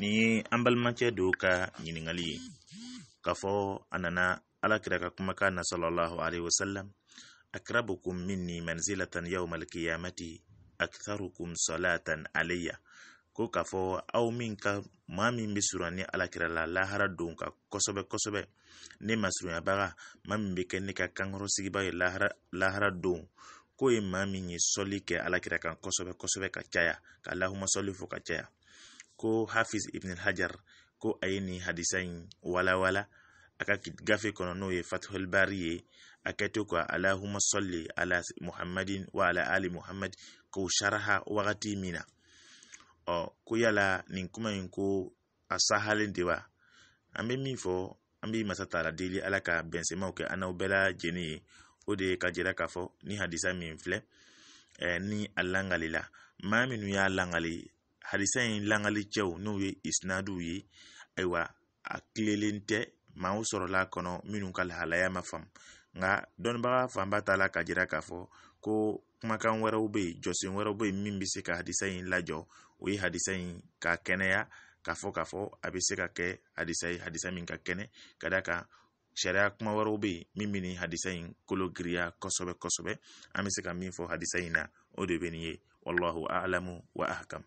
ni ye an balimacɛ dɔw ka ɲiningali ye k'a fɔ a nana alakira ka kumakan na sallallahu alaihi wasallam akrabukum minni manzilatan yawmal qiyamati aktharukum salatan alayya ko k'a fɔ aw min ka maa min bɛ surunya ni alakira la lahara don ka kosɛbɛ kosɛbɛ ne ma min bɛ kɛ ne ka kankɔrɔ ye lahara lahara don k'o ye maa min ye sɔli kɛ alakira kan kosɛbɛ kosɛbɛ ka caya ka lahuma sɔli fo ka caya ko hafiz ibn hajar ko a ye nin hadisa in walawala a ka gafe kɔnɔ n'o ye fatihul bari ye a kɛto ka alahuma ala muhammadin wa ala ali muhammad k'o sharaha wagati min na ko yala nin kuma in ko a sahalen de wa an bɛ min fɔ an ala ka bɛnsɛmaw kɛ an n'aw bɛɛ o de ka jira k'a fɔ ni hadisa min filɛ ɛɛ eh, ni a langali y'a langali halisa in langali cɛw n'u ye isnaduw ye ayiwa a kilelen tɛ maaw sɔrɔla kɔnɔ minnu ka lahalaya ma faamu nka dɔnnibaga fanba t'a la ka jira k'a fɔ ko kumakan wɛrɛw bɛ yen jɔsen wɛrɛw bɛ yen min bɛ se ka halisa in lajɔ o ye halisa in ka kɛnɛya k'a fɔ k'a fɔ a bɛ se ka kɛ halisa ye halisa min ka kɛnɛ ka d'a kan sariya kuma wɛrɛw bɛ yen min bɛ nin halisa in kolo giriya kosɛbɛ kosɛbɛ an bɛ se ka min fɔ halisa in na o de bɛ nin ye walahu alamu wa ahakam.